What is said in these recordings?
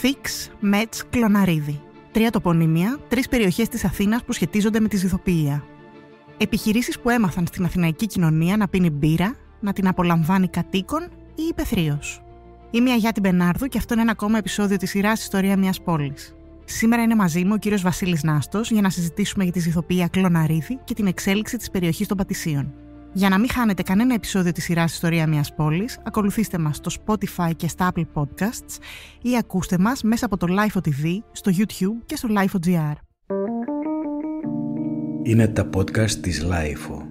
Θίξ Μέτς, κλοναρίδη. Τρία τοπονύμια, τρεις περιοχές της Αθήνας που σχετίζονται με τη ζυθοποιία. Επιχειρήσεις που έμαθαν στην αθηναϊκή κοινωνία να πίνει μπύρα, να την απολαμβάνει κατοίκον ή υπεθρίως. Είμαι η Αγιά Μπενάρδου και αυτό είναι ένα ακόμα επεισόδιο της σειράς Ιστορία μιας πόλης. Σήμερα είναι μαζί μου ο κύριος Βασίλης Νάστος για να συζητήσουμε για τη ζυθοποιία Κλωναρίδη και την εξέλιξη της περιοχής των Πατησίων. Για να μην χάνετε κανένα επεισόδιο της σειράς Ιστορία Μιας Πόλης, ακολουθήστε μας στο Spotify και στα Apple Podcasts ή ακούστε μας μέσα από το Life TV, στο YouTube και στο Life Είναι τα podcast της Life.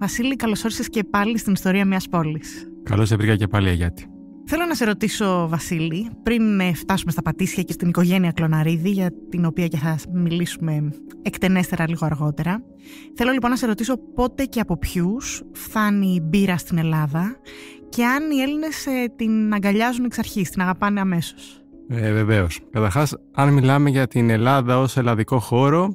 Βασίλη, καλώς όρισες και πάλι στην Ιστορία Μιας Πόλης. Καλώς έβρικα και πάλι, Αγιάτη. Θέλω να σε ρωτήσω, Βασίλη, πριν ε, φτάσουμε στα Πατήσια και στην οικογένεια Κλωναρίδη, για την οποία και θα μιλήσουμε εκτενέστερα λίγο αργότερα. Θέλω λοιπόν να σε ρωτήσω πότε και από ποιους φτάνει η μπύρα στην Ελλάδα και αν οι Έλληνες ε, την αγκαλιάζουν εξ αρχής, την αγαπάνε αμέσως. Ε, Βεβαίως. Καταρχάς, αν μιλάμε για την Ελλάδα ως ελλαδικό χώρο,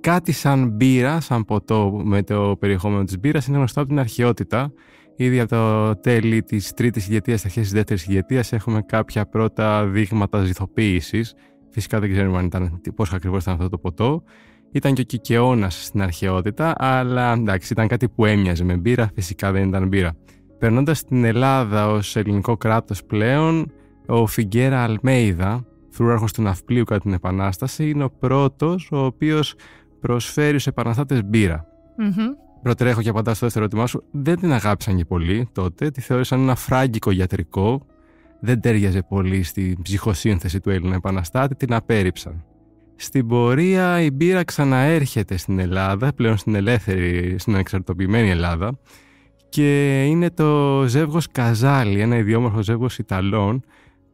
κάτι σαν μπύρα, σαν ποτό με το περιεχόμενο της μπύρας, είναι γνωστό από την αρχαιότητα. Ήδη από το τέλη της τρίτης ηγετίας, στα αρχές της δεύτερης ηγετίας έχουμε κάποια πρώτα δείγματα ζυθοποίησης. Φυσικά δεν ξέρουμε αν ήταν, πώς ακριβώς ήταν αυτό το ποτό. Ήταν και ο Κικαιώνας στην αρχαιότητα, αλλά εντάξει ήταν κάτι που έμοιαζε με μπύρα, φυσικά δεν ήταν μπύρα. Περνώντας στην Ελλάδα ως ελληνικό κράτος πλέον, ο Φιγκέρα Αλμέιδα, θρούραρχο του Ναυπλίου κατά την Επανάσταση, είναι ο πρώτος ο οποίος προσφέρει στους επαναστατε μπυρα μπύρα προτρέχω και απαντάω στο δεύτερο ερώτημά σου. Δεν την αγάπησαν και πολύ τότε. Τη θεώρησαν ένα φράγκικο γιατρικό. Δεν τέριαζε πολύ στην ψυχοσύνθεση του Έλληνα Επαναστάτη. Την απέρριψαν. Στην πορεία η μπύρα ξαναέρχεται στην Ελλάδα, πλέον στην ελεύθερη, στην ανεξαρτοποιημένη Ελλάδα και είναι το ζεύγος Καζάλι, ένα ιδιόμορφο ζεύγος Ιταλών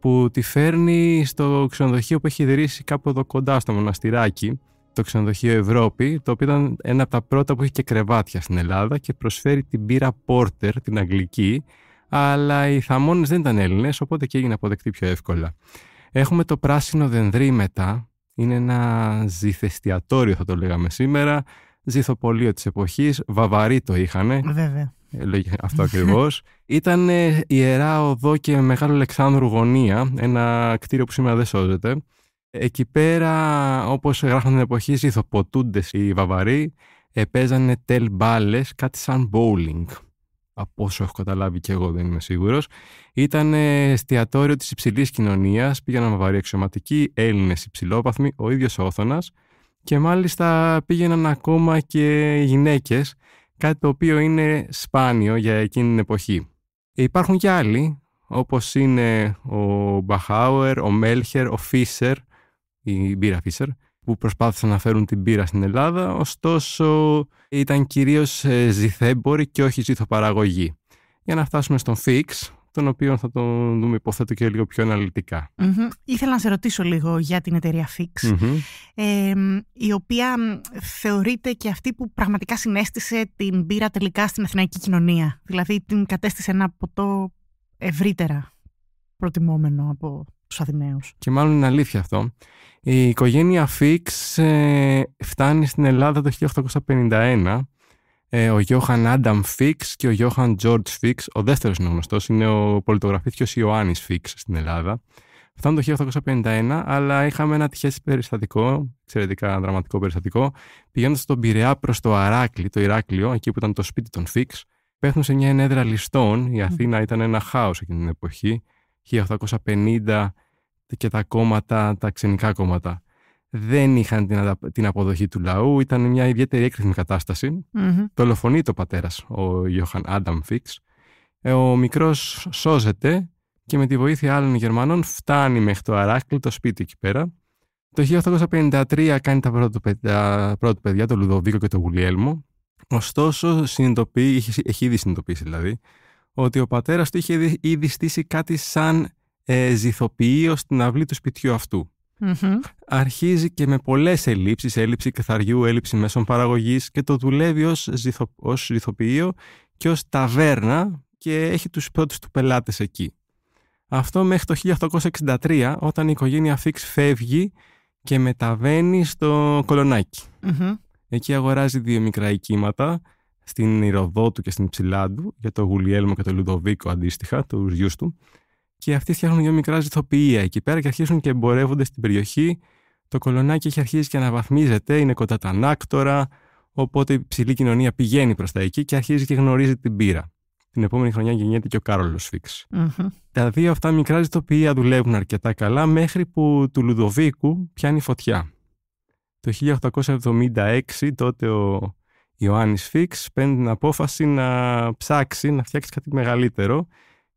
που τη φέρνει στο ξενοδοχείο που έχει ιδρύσει κάπου εδώ κοντά στο μοναστηράκι το ξενοδοχείο Ευρώπη, το οποίο ήταν ένα από τα πρώτα που είχε και κρεβάτια στην Ελλάδα και προσφέρει την πύρα Porter, την αγγλική, αλλά οι θαμώνες δεν ήταν Έλληνες, οπότε και έγινε αποδεκτή πιο εύκολα. Έχουμε το πράσινο δενδρί μετά, είναι ένα ζηθεστιατόριο θα το λέγαμε σήμερα, ζηθοπολείο της εποχής. Βαβαρή το είχανε. Βέβαια. Ε, αυτό ακριβώς. Ήταν ε, ιερά οδό και μεγάλο Αλεξάνδρου γωνία, ένα κτίριο που σήμερα δεν σώζεται. Εκεί πέρα, όπως γράφουν την εποχή, ηθοποτούντες οι Βαβαροί, ε, παίζανε τελ μπάλες, κάτι σαν bowling. Από όσο έχω καταλάβει και εγώ δεν είμαι σίγουρος. Ήταν εστιατόριο της υψηλής κοινωνίας, πήγαιναν Βαβαροί αξιωματικοί, Έλληνες υψηλόπαθμοι, ο ίδιος ο Όθωνας, και μάλιστα πήγαιναν ακόμα και γυναίκες κάτι το οποίο είναι σπάνιο για εκείνη την εποχή. Ε, υπάρχουν και άλλοι, όπως είναι ο Μπαχάουερ, ο Μέλχερ, ο Φίσερ, η μπύρα Φίσερ, που προσπάθησαν να φέρουν την πύρα στην Ελλάδα, ωστόσο ήταν κυρίως ε, ζυθέμποροι και όχι ζυθοπαραγωγοί. Για να φτάσουμε στον Φίξ, τον οποίο θα τον δούμε υποθέτω και λίγο πιο αναλυτικα Ήθελα να σε ρωτήσω λίγο για την εταιρεία Fix, η οποία θεωρείται και αυτή που πραγματικά συνέστησε την πύρα τελικά στην εθνική κοινωνία. Δηλαδή την κατέστησε ένα ποτό ευρύτερα προτιμόμενο από τους Αθηναίους. Και μάλλον είναι αλήθεια αυτό. Η οικογένεια Φίξ ε, φτάνει στην Ελλάδα το 1851. Ε, ο Γιώχαν Άνταμ Φίξ και ο Γιώχαν Τζόρτ Φίξ, ο δεύτερος είναι γνωστός, είναι ο πολιτογραφήθιος Ιωάννης Φίξ στην Ελλάδα. Φτάνουν το 1851, αλλά είχαμε ένα τυχές περιστατικό, εξαιρετικά δραματικό περιστατικό, Πηγαίνοντας στον Πειραιά προς το Αράκλι, το Ηράκλειο, εκεί που ήταν το σπίτι των Φίξ, πέφτουν σε μια ενέδρα ληστών. Η Αθήνα ήταν ένα χάος εκείνη την εποχή. 1850 και τα κόμματα, τα ξενικά κόμματα. Δεν είχαν την, αποδοχή του λαού, ήταν μια ιδιαίτερη έκρηθμη κατάσταση. το πατέρας, ο Ιωάνν Άνταμ Φίξ. Ο μικρός σώζεται και με τη βοήθεια άλλων Γερμανών φτάνει μέχρι το Αράκλειο, το σπίτι εκεί πέρα. Το 1853 κάνει τα πρώτα, παιδιά, το Λουδοβίκο και το Γουλιέλμο. Ωστόσο, συνειδητοποιεί, έχει, έχει ήδη συνειδητοποιήσει δηλαδή, ότι ο πατέρας του είχε ήδη στήσει κάτι σαν ε, ζηθοποιείο στην αυλή του σπιτιού Αρχίζει και με πολλές ελλείψεις, έλλειψη καθαριού, έλλειψη μέσων παραγωγής και το δουλεύει ως ζηθο, ως και ως ταβέρνα και έχει τους πρώτους του πελάτες εκεί. Αυτό μέχρι το 1863 όταν η οικογένεια Φίξ φεύγει και μεταβαίνει στο κολονακι Εκεί αγοράζει δύο μικρά οικήματα στην Ηροδότου και στην Ψηλάντου, για το Γουλιέλμο και το Λουδοβίκο αντίστοιχα, του γιους του. Και αυτοί φτιάχνουν μια μικρά ζυθοποιία εκεί πέρα και αρχίζουν και εμπορεύονται στην περιοχή. Το κολονάκι έχει αρχίσει και αναβαθμίζεται, είναι κοντά τα ανάκτορα, οπότε η ψηλή κοινωνία πηγαίνει προς τα εκεί και αρχίζει και γνωρίζει την πύρα. Την επόμενη χρονιά γεννιέται και ο Κάρολος mm-hmm. Τα δύο αυτά μικρά ζητοποιία δουλεύουν αρκετά καλά μέχρι που του Λουδοβίκου πιάνει φωτιά. Το 1876 τότε ο Ιωάννης Φίξ παίρνει την απόφαση να ψάξει, να φτιάξει κάτι μεγαλύτερο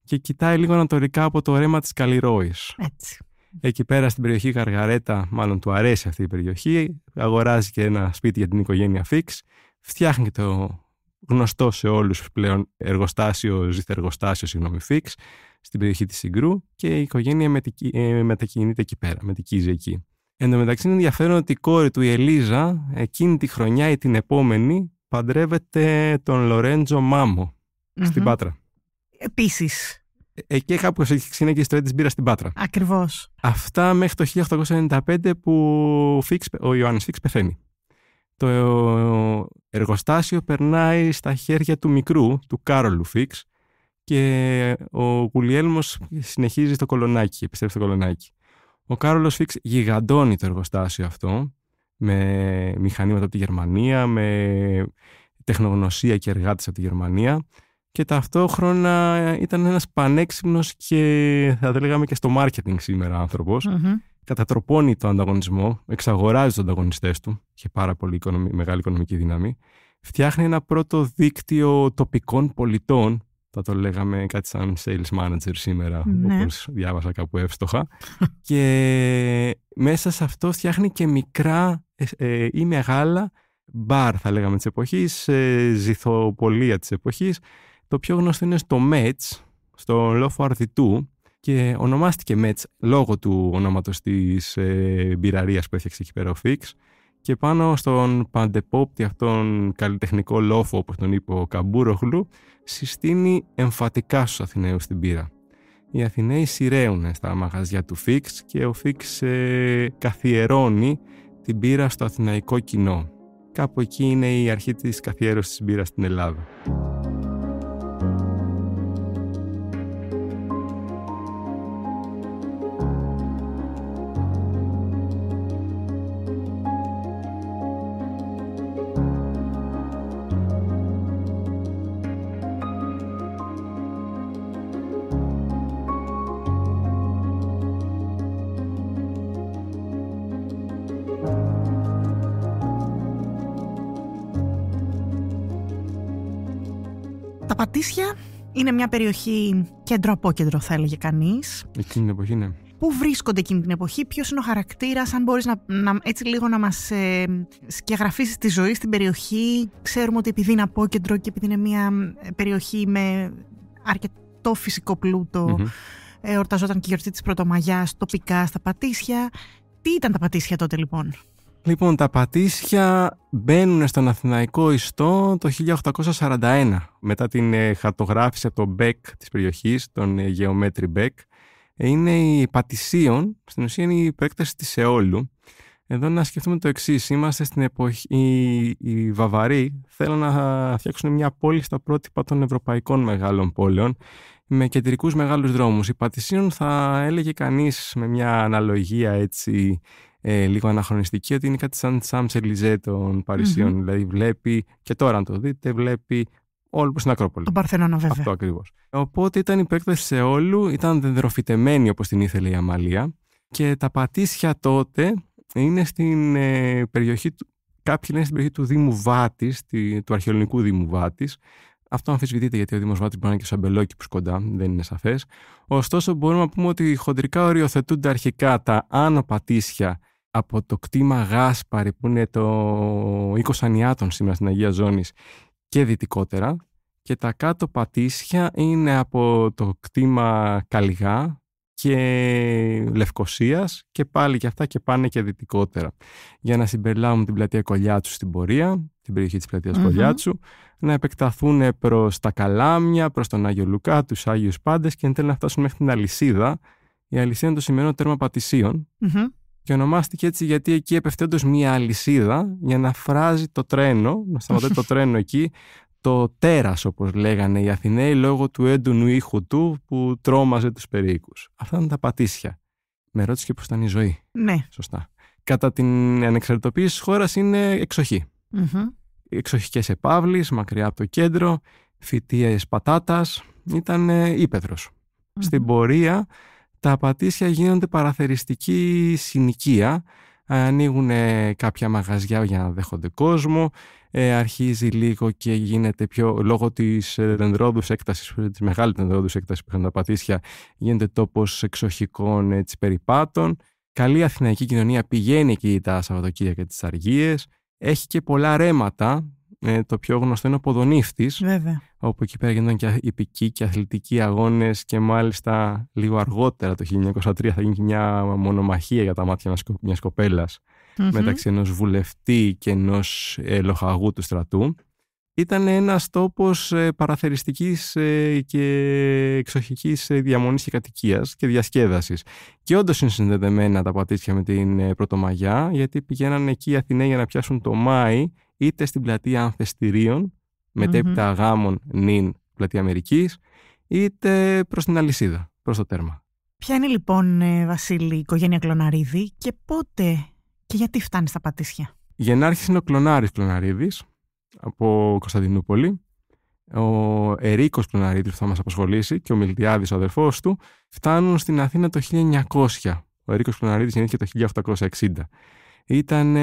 και κοιτάει λίγο ανατολικά από το ρέμα της Καλλιρόης. Έτσι. Εκεί πέρα στην περιοχή Καργαρέτα, μάλλον του αρέσει αυτή η περιοχή, αγοράζει και ένα σπίτι για την οικογένεια Φίξ, φτιάχνει το γνωστό σε όλους πλέον εργοστάσιο, ζυθεργοστάσιο, συγγνώμη, Φίξ, στην περιοχή της Συγκρού και η οικογένεια ε, μετακινείται εκεί πέρα, μετακίζει εκεί. Εν τω μεταξύ είναι ενδιαφέρον ότι η κόρη του η Ελίζα εκείνη τη χρονιά ή την επόμενη παντρεύεται τον Λορέντζο ε, ε, στην Πάτρα. Επίσης. Εκεί κάπου ξεκινάει και η ιστορία της μπύρας στην Πάτρα. Ακριβώς. Αυτά μέχρι το 1895 που ο Ιωάννης Φίξ πεθαίνει. Το εργοστάσιο περνάει στα χέρια του μικρού, του Κάρολου Φίξ, και ο Γουλιέλμος συνεχίζει στο κολονάκι, επιστρέφει στο κολονάκι. Ο Κάρολος Φίξ γιγαντώνει το εργοστάσιο αυτό με μηχανήματα από τη Γερμανία, με τεχνογνωσία και εργάτες από τη Γερμανία και ταυτόχρονα ήταν ένας πανέξυπνος και θα το λέγαμε και στο μάρκετινγκ σήμερα άνθρωπος. Mm-hmm. Κατατροπώνει τον ανταγωνισμό, εξαγοράζει τους ανταγωνιστές του, και πάρα πολύ μεγάλη οικονομική δύναμη. Φτιάχνει ένα πρώτο δίκτυο τοπικών πολιτών θα το λέγαμε κάτι σαν sales manager σήμερα, ναι. όπως διάβασα κάπου εύστοχα. και μέσα σε αυτό φτιάχνει και μικρά ε, ε, ή μεγάλα μπαρ, θα λέγαμε, της εποχής, ε, ζυθοπολία της εποχής. Το πιο γνωστό είναι στο Μέτς, στο λόφο Αρδιτού, και ονομάστηκε Μέτς λόγω του ονόματος της ε, μπειραρίας που έφτιαξε εκεί πέρα ο και πάνω στον παντεπόπτη αυτόν καλλιτεχνικό λόφο, όπως τον είπε ο Καμπούροχλου, συστήνει εμφατικά στους Αθηναίους την πύρα. Οι Αθηναίοι σειραίουν στα μαγαζιά του Φίξ και ο Φίξ ε, καθιερώνει την πύρα στο αθηναϊκό κοινό. Κάπου εκεί είναι η αρχή της καθιέρωσης της πύρας στην Ελλάδα. Πατήσια είναι μια περιοχή κέντρο-απόκεντρο, θα έλεγε κανείς. Εκείνη την εποχή, ναι. Πού βρίσκονται εκείνη την εποχή, ποιος είναι ο χαρακτήρας, αν μπορείς να, να, έτσι λίγο να μας ε, τη ζωή στην περιοχή. Ξέρουμε ότι επειδή είναι απόκεντρο και επειδή είναι μια ε, περιοχή με αρκετό φυσικό πλούτο, ορταζόταν και η γιορτή της Πρωτομαγιάς τοπικά στα Πατήσια. Τι ήταν τα Πατήσια τότε λοιπόν. Λοιπόν, τα πατήσια μπαίνουν στον Αθηναϊκό ιστό το 1841, μετά την ε, χαρτογράφηση από τον Μπέκ της περιοχής, τον ε, γεωμέτρη Μπέκ. Ε, είναι η Πατησίων, στην ουσία είναι η υπέκταση της Εόλου. Εδώ να σκεφτούμε το εξής. Είμαστε στην εποχή. Οι, οι Βαβαροί θέλουν να φτιάξουν μια πόλη στα πρότυπα των ευρωπαϊκών μεγάλων πόλεων με κεντρικούς μεγάλους δρόμους. Η Πατησίων θα έλεγε κανείς με μια αναλογία έτσι ε, λίγο αναχρονιστική ότι είναι κάτι σαν Σάμς Ελιζέ των παρισιων mm-hmm. Δηλαδή βλέπει, και τώρα αν το δείτε, βλέπει όλου στην Ακρόπολη. Τον Παρθενώνα βέβαια. Αυτό ακριβώς. Οπότε ήταν η σε όλου, ήταν δεδροφυτεμένη όπως την ήθελε η Αμαλία και τα πατήσια τότε είναι στην ε, περιοχή του, κάποιοι λένε στην περιοχή του Δήμου Βάτης, του αρχαιολογικού Δήμου Βάτης, αυτό αμφισβητείται γιατί ο Δήμος Βάτης μπορεί να είναι και ο που κοντά, δεν είναι σαφές. Ωστόσο, μπορούμε να πούμε ότι χοντρικά οριοθετούνται αρχικά τα άνω πατήσια από το κτήμα Γάσπαρη που είναι το οίκος Ανιάτων σήμερα στην Αγία Ζώνης και δυτικότερα και τα κάτω πατήσια είναι από το κτήμα Καλιγά και Λευκοσίας και πάλι και αυτά και πάνε και δυτικότερα για να συμπεριλάβουν την πλατεία Κολιάτσου στην πορεία, την περιοχή της πλατείας Κολιάτσου να επεκταθούν προς τα Καλάμια, προς τον Άγιο Λουκά, τους Άγιους Πάντες και εν τέλει να φτάσουν μέχρι την Αλυσίδα η Αλυσίδα είναι το σημερινό τέρμα και ονομάστηκε έτσι γιατί εκεί επευθέντως μία αλυσίδα για να φράζει το τρένο, να σταματάει το τρένο εκεί, το τέρας όπως λέγανε οι Αθηναίοι λόγω του έντονου ήχου του που τρόμαζε τους περίοικους. Αυτά ήταν τα πατήσια. Με ρώτησε και πω ήταν η ζωή. Ναι. Σωστά. Κατά την ανεξαρτητοποίηση της χώρας ειναι είναι Εξοχικέ Mm-hmm. μακριά από το κέντρο, πατάτα. πατάτας, ήταν Στην πορεία τα πατήσια γίνονται παραθεριστική συνοικία, ανοίγουν κάποια μαγαζιά για να δέχονται κόσμο, ε, αρχίζει λίγο και γίνεται πιο, λόγω της ε, δενδρόδους έκτασης, της μεγάλης έκτασης που είχαν τα πατήσια, γίνεται τόπος εξοχικών έτσι, περιπάτων. Καλή αθηναϊκή κοινωνία πηγαίνει εκεί τα Σαββατοκύρια και τις αργίες. Έχει και πολλά ρέματα, ε, το πιο γνωστό είναι ο ποδονίφτης, Όπου εκεί πέρα γίνονταν και υπηκοί και αθλητικοί αγώνες και μάλιστα λίγο αργότερα το 1903 θα γίνει και μια μονομαχία για τα μάτια μιας κοπελα μεταξύ ενός βουλευτή και ενός ε, λοχαγού του στρατού. Ήταν ένας τόπος ε, παραθεριστικής ε, και εξοχικής ε, διαμονής και κατοικίας και διασκέδασης. Και όντως είναι συνδεδεμένα τα πατήσια με την ε, Πρωτομαγιά, γιατί πηγαίνανε εκεί οι Αθηναίοι για να πιάσουν το Μάη είτε στην πλατεια Ανθεστηρίων, Αμφεστηρίων, μετέπειτα mm-hmm. γάμων νυν πλατεία Αμερικής, είτε προς την αλυσίδα, προς το τέρμα. Ποια είναι λοιπόν, ε, Βασίλη, η οικογένεια Κλωναρίδη και πότε και γιατί φτάνει στα Πατήσια. Γενάρχης είναι ο Κλωνάρης Κλωναρίδης από Κωνσταντινούπολη. Ο Ερίκος Κλωναρίδης που θα μας απασχολήσει και ο Μιλτιάδης ο αδερφός του φτάνουν στην Αθήνα το 1900. Ο Ερίκος Κλωναρίδης γεννήθηκε το 1860 ήταν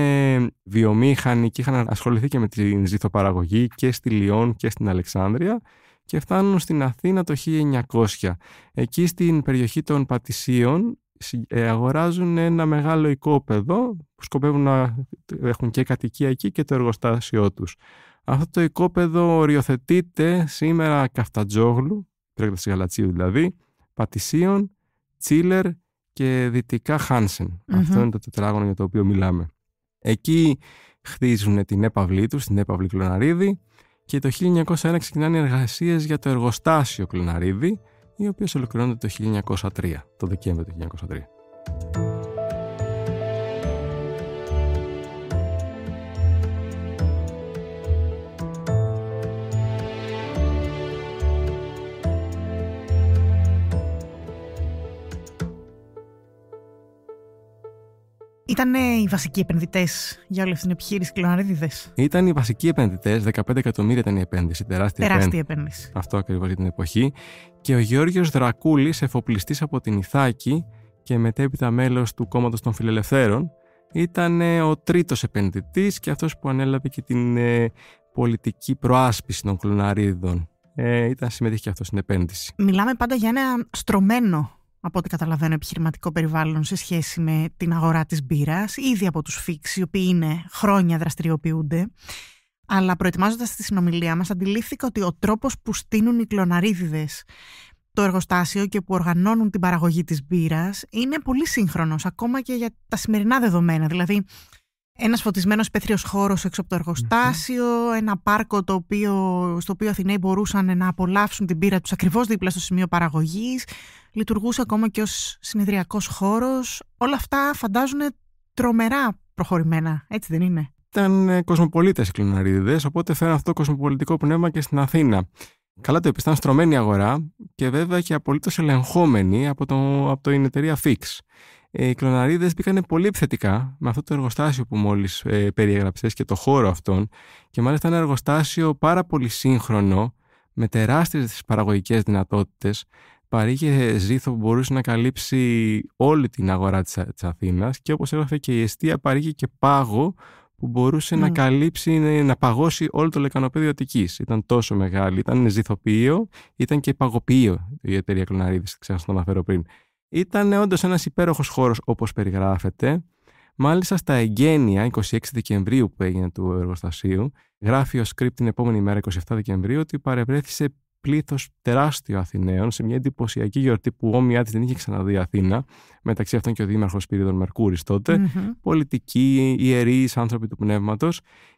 βιομήχανοι και είχαν ασχοληθεί και με την ζυθοπαραγωγή και στη Λιόν και στην Αλεξάνδρεια και φτάνουν στην Αθήνα το 1900. Εκεί στην περιοχή των Πατησίων ε, αγοράζουν ένα μεγάλο οικόπεδο που σκοπεύουν να έχουν και κατοικία εκεί και το εργοστάσιό τους. Αυτό το οικόπεδο οριοθετείται σήμερα Καφτατζόγλου, τρέχοντας γαλατσίου δηλαδή, Πατησίων, Τσίλερ και δυτικά Αυτό είναι το τετράγωνο για το οποίο μιλάμε. Εκεί χτίζουν την έπαυλή τους, την έπαυλη Κλωναρίδη και το 1901 ξεκινάνε εργασίες για το εργοστάσιο Κλωναρίδη, οι οποίες ολοκληρώνονται το 1903, το Δεκέμβριο του 1903. Ήταν οι βασικοί επενδυτές για όλη αυτή την επιχείρηση κλωναρίδιδε. Ήταν οι βασικοί επενδυτές, 15 εκατομμύρια ήταν η επένδυση, τεράστια, επένδυση. επένδυση. Αυτό ακριβώς για την εποχή. Και ο Γεώργιο Δρακούλης, εφοπλιστής από την Ιθάκη και μετέπειτα μέλος του κόμματος των Φιλελευθέρων, ήταν ο τρίτος επενδυτής και αυτός που ανέλαβε και την ε, πολιτική προάσπιση των κλωναρίδων. Ε, ήταν συμμετείχε και αυτός στην επένδυση. Μιλάμε πάντα για ένα στρωμένο από ό,τι καταλαβαίνω, επιχειρηματικό περιβάλλον σε σχέση με την αγορά της μπύρας, ήδη από τους φίξ, οι οποίοι είναι χρόνια δραστηριοποιούνται. Αλλά προετοιμάζοντας τη συνομιλία μας, αντιλήφθηκα ότι ο τρόπος που στείνουν οι κλωναρίδιδες το εργοστάσιο και που οργανώνουν την παραγωγή της μπύρας είναι πολύ σύγχρονος, ακόμα και για τα σημερινά δεδομένα. Δηλαδή, ένας φωτισμένος πέθριο χώρος έξω από το εργοστασιο ένα πάρκο το οποίο, στο οποίο Αθηναίοι μπορούσαν να απολαύσουν την πύρα τους ακριβώς δίπλα στο σημείο παραγωγής. Λειτουργούσε ακόμα και ως συνεδριακός χώρος. Όλα αυτά φαντάζουν τρομερά προχωρημένα, έτσι δεν είναι. Ήταν ε, κοσμοπολίτες οι οπότε φέραν αυτό το κοσμοπολιτικό πνεύμα και στην Αθήνα. Καλά το επιστάν στρωμένη αγορά και βέβαια και απολύτως ελεγχόμενη από, από την εταιρεία Fix. Ε, οι κλωναρίδες μπήκαν πολύ επιθετικά με αυτό το εργοστάσιο που μόλις ε, περιέγραψες και το χώρο αυτόν και μάλιστα ένα εργοστάσιο πάρα πολύ σύγχρονο με τεράστιες παραγωγικές δυνατότητες παρήγε ζήθο που μπορούσε να καλύψει όλη την αγορά της, της Αθήνας και όπως έγραφε και η Εστία παρήγε και πάγο που μπορούσε να καλύψει, ε, να παγώσει όλο το λεκανοπέδιο Αττικής. Ήταν τόσο μεγάλη, ήταν ζηθοποιείο, ήταν και παγοποιείο η εταιρεία Κλωναρίδης, ξέρω να το αναφέρω πριν. Ήταν όντως ένας υπέροχος χώρος όπως περιγράφεται. Μάλιστα στα εγγένεια 26 Δεκεμβρίου που έγινε του εργοστασίου, γράφει ο Σκρίπ την επόμενη μέρα 27 Δεκεμβρίου ότι παρευρέθησε πλήθος τεράστιο Αθηναίων σε μια εντυπωσιακή γιορτή που όμοιά της δεν είχε ξαναδεί η Αθήνα, μεταξύ αυτών και ο Δήμαρχος Πυρίδων Μερκούρης τότε. Mm-hmm. Πολιτικοί, ιερείς, άνθρωποι του πνεύματος.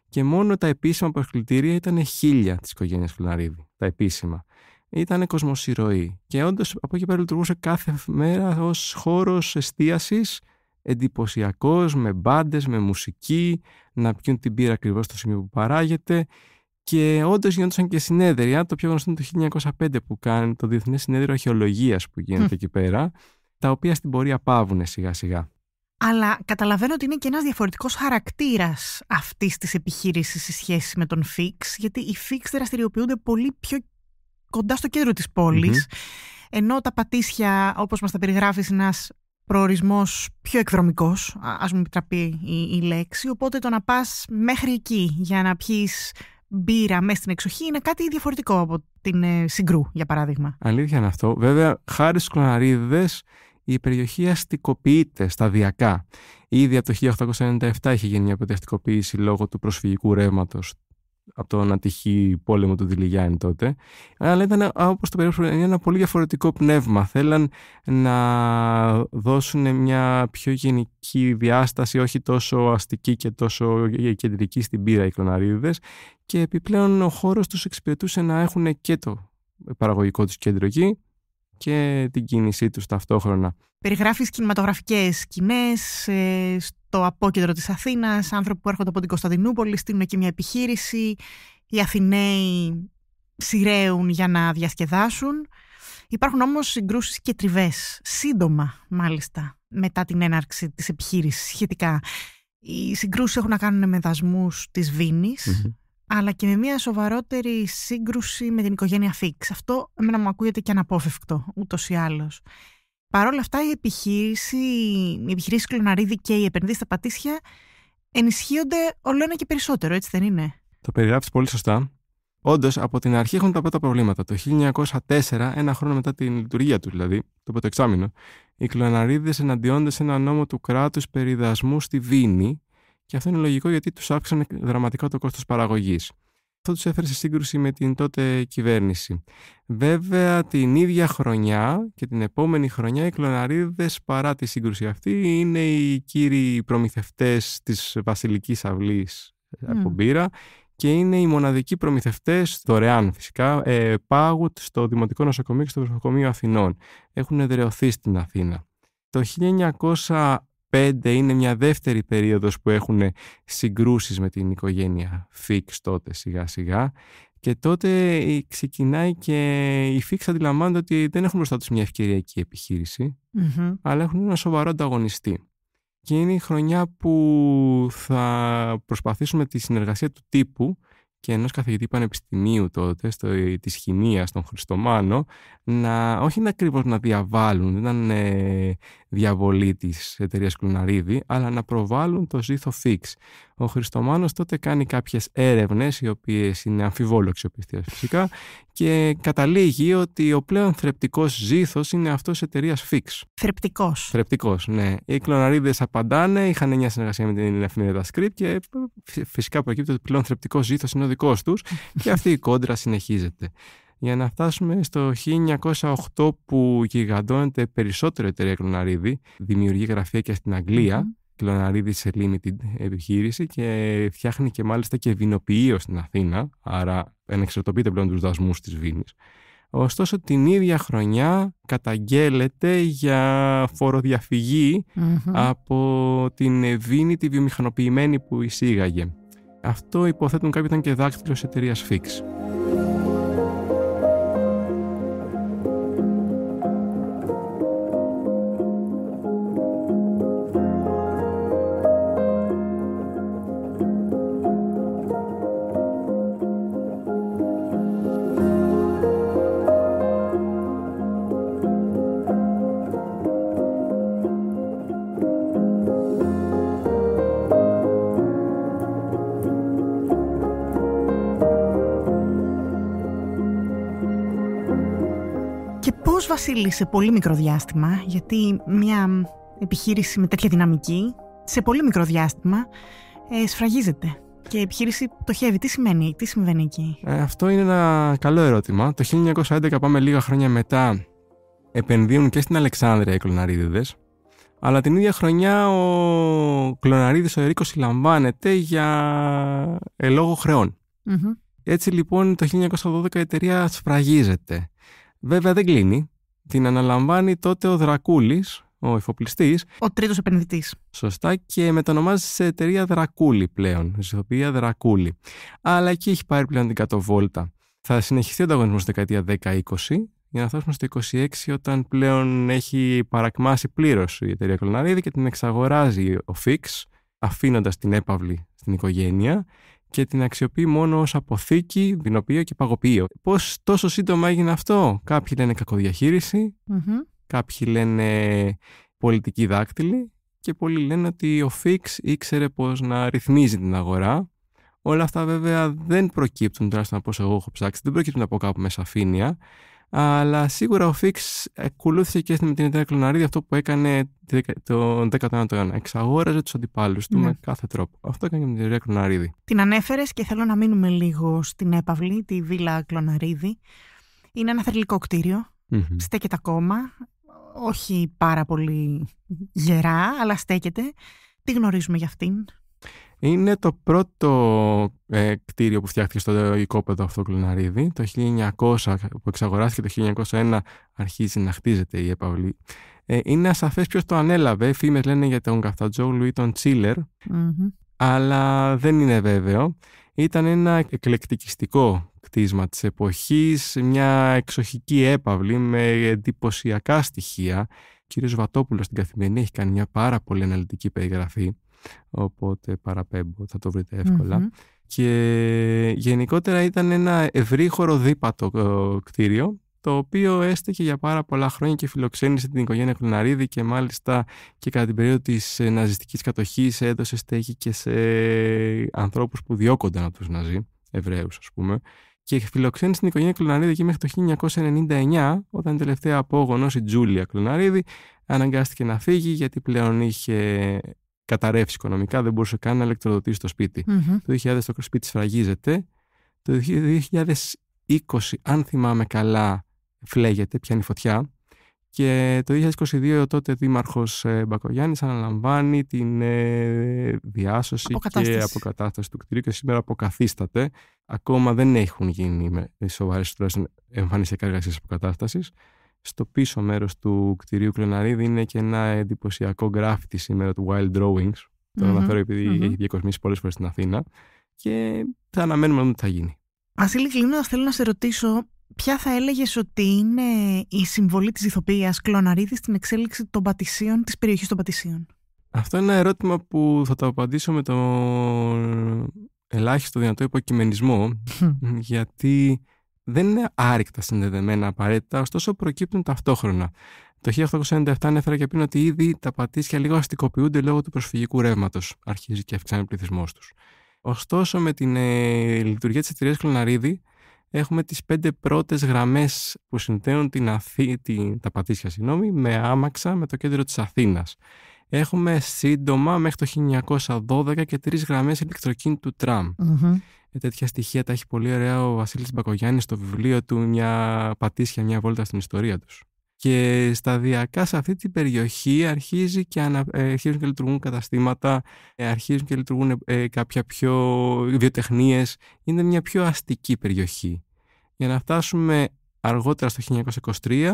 Και μόνο τα επίσημα προσκλητήρια ήταν χίλια της οικογένειας Φλαρίδη. Τα επίσημα ήταν κοσμοσυρωή. Και όντως από εκεί πέρα λειτουργούσε κάθε μέρα ως χώρος εστίασης εντυπωσιακός, με μπάντες, με μουσική, να πιούν την πύρα ακριβώς στο σημείο που παράγεται. Και όντως γινόντουσαν και συνέδρια. Το πιο γνωστό είναι το 1905 που κάνει το Διεθνές Συνέδριο Αρχαιολογίας που γίνεται εκεί πέρα, τα οποία στην πορεία πάβουν σιγά-σιγά. Αλλά καταλαβαίνω ότι είναι και ένας διαφορετικός χαρακτήρας αυτής της επιχείρησης σε σχέση με τον Fix, γιατί οι Fix δραστηριοποιούνται πολύ πιο κοντά στο κέντρο της πολης ενώ τα Πατήσια, όπως μας τα περιγράφεις, είναι ένας προορισμός πιο εκδρομικός, ας μου επιτραπεί η, λέξη, οπότε το να πας μέχρι εκεί για να πιεις μπύρα μέσα στην εξοχή είναι κάτι διαφορετικό από την ε, Συγκρού, για παράδειγμα. Αλήθεια είναι αυτό. Βέβαια, χάρη στους κλωναρίδες, η περιοχή αστικοποιείται σταδιακά. Ήδη από το 1897 είχε γίνει μια παιδευτικοποίηση λόγω του προσφυγικού ρεύματος από τον ατυχή πόλεμο του Δηληγιάννη τότε. Αλλά ήταν, όπως το είναι ένα πολύ διαφορετικό πνεύμα. Θέλαν να δώσουν μια πιο γενική διάσταση, όχι τόσο αστική και τόσο κεντρική στην πύρα οι κλωναρίδες. Και επιπλέον ο χώρος τους εξυπηρετούσε να έχουν και το παραγωγικό τους κέντρο εκεί, και την κίνησή τους ταυτόχρονα. Περιγράφεις κινηματογραφικές σκηνές ε, στο απόκεντρο της Αθήνας, άνθρωποι που έρχονται από την Κωνσταντινούπολη, στείλουν εκεί μια επιχείρηση, οι Αθηναίοι σειραίουν για να διασκεδάσουν. Υπάρχουν όμως συγκρούσεις και τριβές, σύντομα μάλιστα, μετά την έναρξη της επιχείρησης σχετικά. Οι συγκρούσεις έχουν να κάνουν με δασμούς της βινης αλλά και με μια σοβαρότερη σύγκρουση με την οικογένεια Φίξ. Αυτό εμένα μου ακούγεται και αναπόφευκτο, ούτως ή άλλως. Παρ' όλα αυτά, η επιχείρηση, η επιχειρήση Κλωναρίδη και οι επενδύσει στα πατήσια ενισχύονται όλο ένα και περισσότερο, έτσι δεν είναι. Το περιγράφεις πολύ σωστά. Όντως, από την αρχή έχουν τα πρώτα προβλήματα. Το 1904, ένα χρόνο μετά την λειτουργία τους, δηλαδή, το πρώτο εξάμεινο, οι κλωναρίδες εναντιώνται σε ένα νόμο του κράτους περί στη Βίνη, και αυτό είναι λογικό γιατί τους αύξανε δραματικά το κόστος παραγωγής. Αυτό τους έφερε σε σύγκρουση με την τότε κυβέρνηση. Βέβαια, την ίδια χρονιά και την επόμενη χρονιά, οι κλωναρίδες παρά τη σύγκρουση αυτή είναι οι κύριοι προμηθευτές της Βασιλικής Αυλής mm. Ε, από Μπύρα και είναι οι μοναδικοί προμηθευτές, δωρεάν φυσικά, ε, πάγου στο Δημοτικό Νοσοκομείο και στο Νοσοκομείο Αθηνών. Έχουν εδρεωθεί στην Αθήνα. Το 5 είναι μια δεύτερη περίοδος που έχουν συγκρούσεις με την οικογένεια Φίξ τότε σιγά σιγά και τότε ξεκινάει και η Φίξ αντιλαμβάνεται ότι δεν έχουν μπροστά τους μια ευκαιριακή αλλά έχουν ένα σοβαρό ανταγωνιστή. Και είναι η χρονιά που θα προσπαθήσουμε τη συνεργασία του τύπου και ενός καθηγητή πανεπιστημίου τότε, στο, ε, της χημίας, τον Χριστομάνο, να, όχι να ακριβώς να διαβάλουν, δεν ήταν ε, διαβολή της εταιρείας Κλουναρίδη, αλλά να προβάλλουν το ζήθο φίξ. Ο Χριστομάνος τότε κάνει κάποιες έρευνες, οι οποίες είναι αμφιβόλο οπιστίας φυσικά, και καταλήγει ότι ο πλέον θρεπτικός ζήθος είναι αυτός της εταιρείας φίξ. Θρεπτικός. Θρεπτικός, ναι. Οι Κλωναρίδες απαντάνε, είχαν μια συνεργασία με την Εφημερίδα Script και φυσικά προκύπτει ότι πλέον θρεπτικός ζήθος είναι ο δικός και αυτή η κόντρα συνεχίζεται. Για να φτάσουμε στο 1908 που γιγαντώνεται περισσότερο η εταιρεία Κλωναρίδη, δημιουργεί γραφεία και στην Αγγλία. Mm. Κλωναρίδη σε limited επιχείρηση και φτιάχνει και μάλιστα και βινοποιείο στην Αθήνα, άρα ενεξαρτοποιείται πλέον τους δασμούς της Βίνης. Ωστόσο την ίδια χρονιά καταγγέλλεται για φοροδιαφυγη από την Βίνη τη βιομηχανοποιημένη που εισήγαγε. Αυτό υποθέτουν κάποιοι ήταν και δάκτυλο εταιρείας Fix. Βασίλη σε πολύ μικρό διάστημα, γιατί μια επιχείρηση με τέτοια δυναμική, σε πολύ μικρό διάστημα, ε, σφραγίζεται. Και η επιχείρηση πτωχεύει. Τι σημαίνει, τι συμβαίνει εκεί. Ε, αυτό είναι ένα καλό ερώτημα. Το 1911 πάμε λίγα χρόνια μετά. Επενδύουν και στην Αλεξάνδρεια οι κλωναρίδιδες. Αλλά την ίδια χρονιά ο κλωναρίδης ο Ερίκος συλλαμβάνεται για ε, λόγω Έτσι λοιπόν το 1912 η εταιρεία σφραγίζεται. Βέβαια δεν κλείνει την αναλαμβάνει τότε ο δρακούλης, ο εφοπλιστής. Ο τρίτος επενδυτής. Σωστά και μετανομάζει σε εταιρεία Δρακούλη πλέον. Ζωοποιία Δρακούλη. Αλλά εκεί έχει πάρει πλέον την κατοβόλτα. Θα συνεχιστεί ο ανταγωνισμός δεκαετία 10-20 για να φτάσουμε στο 26 όταν πλέον έχει παρακμάσει πλήρως η εταιρεία Κολοναρίδη και την εξαγοράζει ο Φίξ αφήνοντας την έπαυλη στην οικογένεια και την αξιοποιεί μόνο ως αποθήκη, δεινοποιείο και παγοποιείο. Πώς τόσο σύντομα έγινε αυτό. Κάποιοι λένε κάποιοι λένε πολιτική δάκτυλη και πολλοί λένε ότι ο Φίξ ήξερε πώς να ρυθμίζει την αγορά. Όλα αυτά βέβαια δεν προκύπτουν, τώρα από όσο εγώ έχω ψάξει, δεν προκύπτουν από κάπου με σαφήνεια. Αλλά σίγουρα ο Φίξ ακολούθησε και με την ιδέα Κλωναρίδη αυτό που έκανε τον 19ο αιώνα. Εξαγόραζε τους αντιπάλους του με κάθε τρόπο. Αυτό έκανε και με την ιδέα Κλωναρίδη. Την ανέφερες και θέλω να μείνουμε λίγο στην έπαυλη, τη Βίλα Κλωναρίδη. Είναι ένα θερμικό Στέκεται ακόμα. Όχι πάρα πολύ γερά, αλλά στέκεται. Τι γνωρίζουμε για αυτήν. Είναι το πρώτο ε, κτίριο που φτιάχτηκε στο οικόπεδο αυτό Κλουναρίδη. Το 1900 που εξαγοράστηκε το 1901 αρχίζει να χτίζεται η επαυλή. Ε, είναι ασαφές ποιος το ανέλαβε. Φήμες λένε για τον Καφτατζόγλου ή τον τσιλερ Αλλά δεν είναι βέβαιο. Ήταν ένα εκλεκτικιστικό κτίσμα της εποχής, μια εξοχική έπαυλη με εντυπωσιακά στοιχεία. Ο κ. Βατόπουλος στην Καθημερινή έχει κάνει μια πάρα πολύ αναλυτική περιγραφή Οπότε παραπέμπω, θα το βρείτε Και γενικότερα ήταν ένα ευρύχωρο δίπατο ε, κτίριο, το οποίο έστεκε για πάρα πολλά χρόνια και φιλοξένησε την οικογένεια Κλουναρίδη και μάλιστα και κατά την περίοδο της ε, ναζιστικής κατοχής έδωσε στέχη και σε ανθρώπους που διώκονταν από τους ναζί, Εβραίους ας πούμε. Και φιλοξένησε την οικογένεια Κλουναρίδη και μέχρι το 1999, όταν τελευταία απόγονος η Τζούλια Κλουναρίδη αναγκάστηκε να φύγει γιατί πλέον είχε καταρρεύσει οικονομικά, δεν μπορούσε καν να ηλεκτροδοτήσει το σπιτι mm-hmm. Το 2000 το σπίτι σφραγίζεται. Το 2020, αν θυμάμαι καλά, φλέγεται, πιάνει φωτιά. Και το 2022 ο τότε δήμαρχος ε, Μπακογιάννης αναλαμβάνει την ε, διάσωση αποκατάσταση. και αποκατάσταση του κτηρίου και σήμερα αποκαθίσταται. Ακόμα δεν έχουν γίνει σοβαρές τουλάχιστον εμφανισιακά εργασίες αποκατάστασης. Στο πίσω μέρος του κτηρίου Κλωναρίδη είναι και ένα εντυπωσιακό γκράφιτι σήμερα του Wild Drawings. Το mm-hmm. αναφέρω επειδή mm-hmm. έχει διακοσμήσει πολλές φορές στην Αθήνα. Και θα αναμένουμε να δούμε τι θα γίνει. Βασίλη Κλίνοντας, θέλω να σε ρωτήσω ποια θα έλεγες ότι είναι η συμβολή της ηθοποιίας Κλωναρίδη στην εξέλιξη των πατησίων, της περιοχής των πατησίων. Αυτό είναι ένα ερώτημα που θα το απαντήσω με τον ελάχιστο δυνατό υποκειμενισμό, γιατί δεν είναι άρρηκτα συνδεδεμένα απαραίτητα, ωστόσο προκύπτουν ταυτόχρονα. Το 1897 ανέφερα και πριν ότι ήδη τα πατήσια λίγο αστικοποιούνται λόγω του προσφυγικού ρεύματος. Αρχίζει και αυξάνει ο πληθυσμός τους. Ωστόσο, με την ε, λειτουργία της εταιρείας Κλωναρίδη, έχουμε τις πέντε πρώτες γραμμές που συνδέουν την τα πατήσια συγγνώμη, με άμαξα με το κέντρο της Αθήνας. Έχουμε σύντομα μέχρι το 1912 και τρεις γραμμές ηλεκτροκίνητου τραμ. Mm-hmm. τέτοια στοιχεία τα έχει πολύ ωραία ο Βασίλης Μπακογιάννης στο βιβλίο του Μια πατήσια, μια βόλτα στην ιστορία τους». Και σταδιακά σε αυτή την περιοχή αρχίζει και ανα... Ε, αρχίζουν και λειτουργούν καταστήματα, ε, αρχίζουν και λειτουργούν κάποια πιο βιοτεχνίες. Είναι μια πιο αστική περιοχή. Για να φτάσουμε αργότερα στο 1923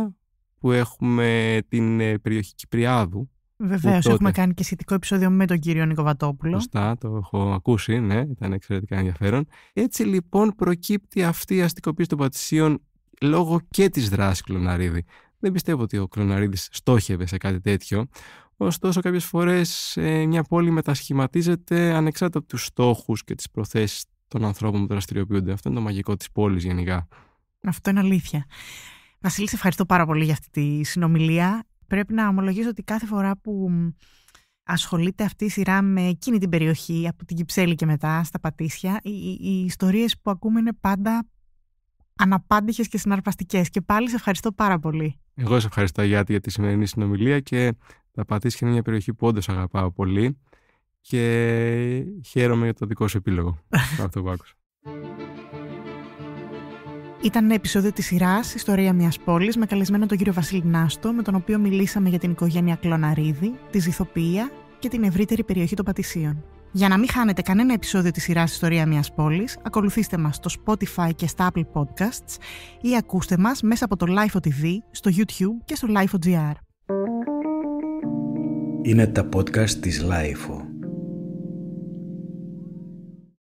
που έχουμε την περιοχή Κυπριάδου Βεβαίως, έχουμε κάνει και σχετικό επεισόδιο με τον κύριο Νικοβατόπουλο. Βατόπουλο. Σωστά, το έχω ακούσει, ναι, ήταν εξαιρετικά ενδιαφέρον. Έτσι λοιπόν προκύπτει αυτή η αστικοποίηση των πατησίων λόγω και της δράσης Κλωναρίδη. Δεν πιστεύω ότι ο Κλωναρίδης στόχευε σε κάτι τέτοιο. Ωστόσο, κάποιες φορές ε, μια πόλη μετασχηματίζεται ανεξάρτητα από τους στόχους και τις προθέσεις των ανθρώπων που δραστηριοποιούνται. Αυτό είναι το μαγικό της πόλης γενικά. Αυτό είναι αλήθεια. Βασίλη, σε ευχαριστώ πάρα πολύ για αυτή τη συνομιλία πρέπει να ομολογήσω ότι κάθε φορά που ασχολείται αυτή η σειρά με εκείνη την περιοχή, από την Κυψέλη και μετά, στα Πατήσια, οι, οι ιστορίες που ακούμε είναι πάντα αναπάντηχες και συναρπαστικές. Και πάλι σε ευχαριστώ πάρα πολύ. Εγώ σε ευχαριστώ γιατί για τη σημερινή συνομιλία και τα Πατήσια είναι μια περιοχή που όντως αγαπάω πολύ και χαίρομαι για το δικό σου επίλογο αυτό που άκουσα. Ήταν ένα επεισόδιο της σειράς Ιστορία Μιας Πόλης με καλεσμένο τον κύριο Βασίλη Νάστο, με τον οποίο μιλήσαμε για την οικογένεια Κλωναρίδη, τη Ζηθοποιία και την ευρύτερη περιοχή των Πατησίων. Για να μην χάνετε κανένα επεισόδιο της σειράς Ιστορία Μιας Πόλης, ακολουθήστε μας στο Spotify και στα Apple Podcasts ή ακούστε μας μέσα από το Life TV, στο YouTube και στο Life.gr. Είναι τα podcast της Life.